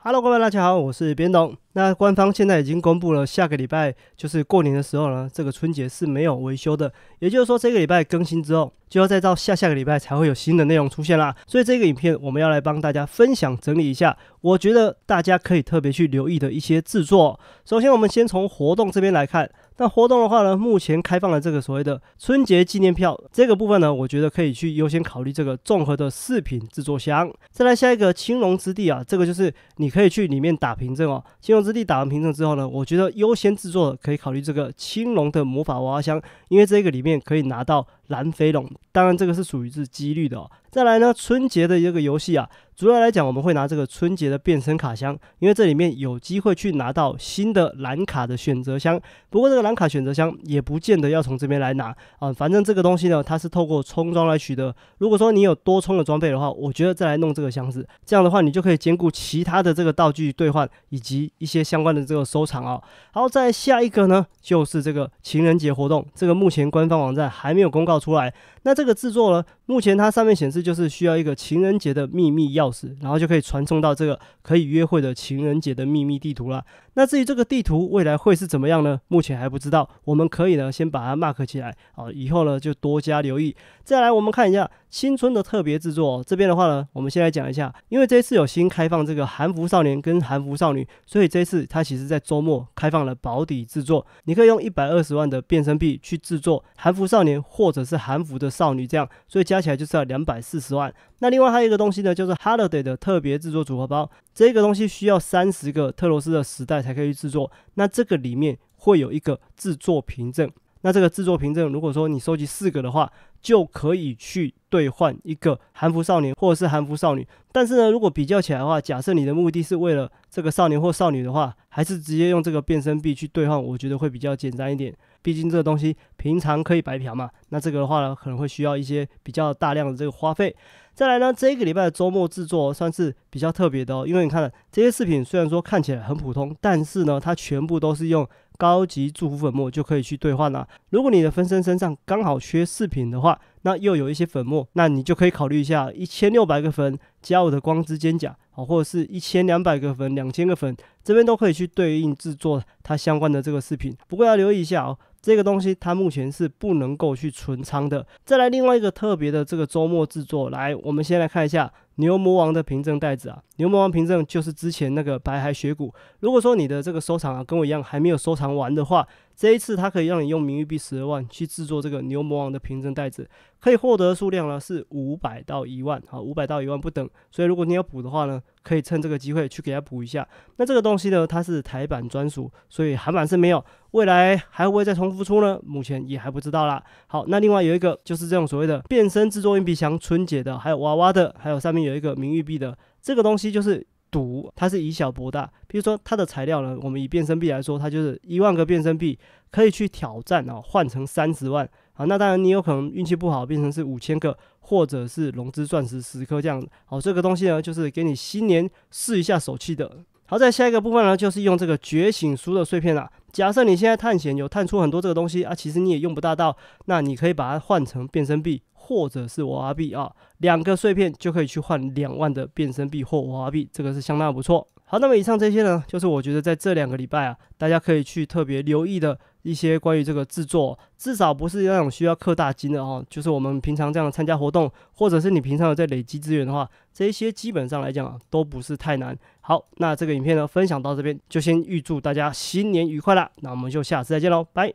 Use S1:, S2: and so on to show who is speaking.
S1: Hello，大家好，我是边董。那官方现在已经公布了，下个礼拜就是过年的时候呢，这个春节是没有维修的。也就是说，这个礼拜更新之后。就要再到下下个礼拜才会有新的内容出现啦，所以这个影片我们要来帮大家分享整理一下，我觉得大家可以特别去留意的一些制作。首先，我们先从活动这边来看，那活动的话呢，目前开放了这个所谓的春节纪念票这个部分呢，我觉得可以去优先考虑这个综合的饰品制作箱。再来下一个青龙之地啊，这个就是你可以去里面打凭证哦。青龙之地打完凭证之后呢，我觉得优先制作可以考虑这个青龙的魔法娃娃箱，因为这个里面可以拿到蓝飞龙。当然，这个是属于是几率的。再来呢，春节的这个游戏啊，主要来讲我们会拿这个春节的变身卡箱，因为这里面有机会去拿到新的蓝卡的选择箱。不过这个蓝卡选择箱也不见得要从这边来拿啊，反正这个东西呢，它是透过充装来取得。如果说你有多充的装备的话，我觉得再来弄这个箱子，这样的话你就可以兼顾其他的这个道具兑换以及一些相关的这个收藏啊。好，再下一个呢就是这个情人节活动，这个目前官方网站还没有公告出来。那这个制作呢，目前它上面显示。就是需要一个情人节的秘密钥匙，然后就可以传送到这个可以约会的情人节的秘密地图了。那至于这个地图未来会是怎么样呢？目前还不知道。我们可以呢先把它 mark 起来啊，以后呢就多加留意。再来，我们看一下新春的特别制作这边的话呢，我们先来讲一下，因为这一次有新开放这个韩服少年跟韩服少女，所以这一次它其实在周末开放了保底制作，你可以用一百二十万的变身币去制作韩服少年或者是韩服的少女，这样，所以加起来就是要两百四十万。那另外还有一个东西呢，就是 holiday 的特别制作组合包，这个东西需要三十个特罗斯的时代。才可以去制作，那这个里面会有一个制作凭证，那这个制作凭证，如果说你收集四个的话，就可以去兑换一个韩服少年或者是韩服少女。但是呢，如果比较起来的话，假设你的目的是为了这个少年或少女的话，还是直接用这个变身币去兑换，我觉得会比较简单一点。毕竟这个东西平常可以白嫖嘛，那这个的话呢，可能会需要一些比较大量的这个花费。再来呢，这一个礼拜的周末制作算是比较特别的，哦，因为你看这些饰品虽然说看起来很普通，但是呢，它全部都是用高级祝福粉末就可以去兑换啦。如果你的分身身上刚好缺饰品的话，那又有一些粉末，那你就可以考虑一下一千六百个粉加我的光之肩甲，好，或者是一千两百个粉、两千个粉，这边都可以去对应制作它相关的这个饰品。不过要留意一下哦。这个东西它目前是不能够去存仓的。再来另外一个特别的这个周末制作，来，我们先来看一下牛魔王的凭证袋子啊。牛魔王凭证就是之前那个白海雪谷。如果说你的这个收藏啊跟我一样还没有收藏完的话。这一次，它可以让你用名誉币十二万去制作这个牛魔王的凭证袋子，可以获得数量呢是五百到一万，好，五百到一万不等。所以如果你要补的话呢，可以趁这个机会去给它补一下。那这个东西呢，它是台版专属，所以韩版是没有。未来还会再重复出呢？目前也还不知道啦。好，那另外有一个就是这种所谓的变身制作硬币箱，春节的，还有娃娃的，还有上面有一个名誉币的这个东西，就是。赌它是以小博大，比如说它的材料呢，我们以变身币来说，它就是一万个变身币可以去挑战啊，换成三十万啊，那当然你有可能运气不好变成是五千个，或者是融资钻石十颗这样子。好，这个东西呢就是给你新年试一下手气的。好，在下一个部分呢就是用这个觉醒书的碎片了。假设你现在探险有探出很多这个东西啊，其实你也用不大到，那你可以把它换成变身币或者是娃娃币啊，两个碎片就可以去换两万的变身币或娃娃币，这个是相当不错。好，那么以上这些呢，就是我觉得在这两个礼拜啊，大家可以去特别留意的一些关于这个制作，至少不是那种需要氪大金的哦。就是我们平常这样参加活动，或者是你平常有在累积资源的话，这些基本上来讲都不是太难。好，那这个影片呢，分享到这边就先预祝大家新年愉快啦。那我们就下次再见喽，拜。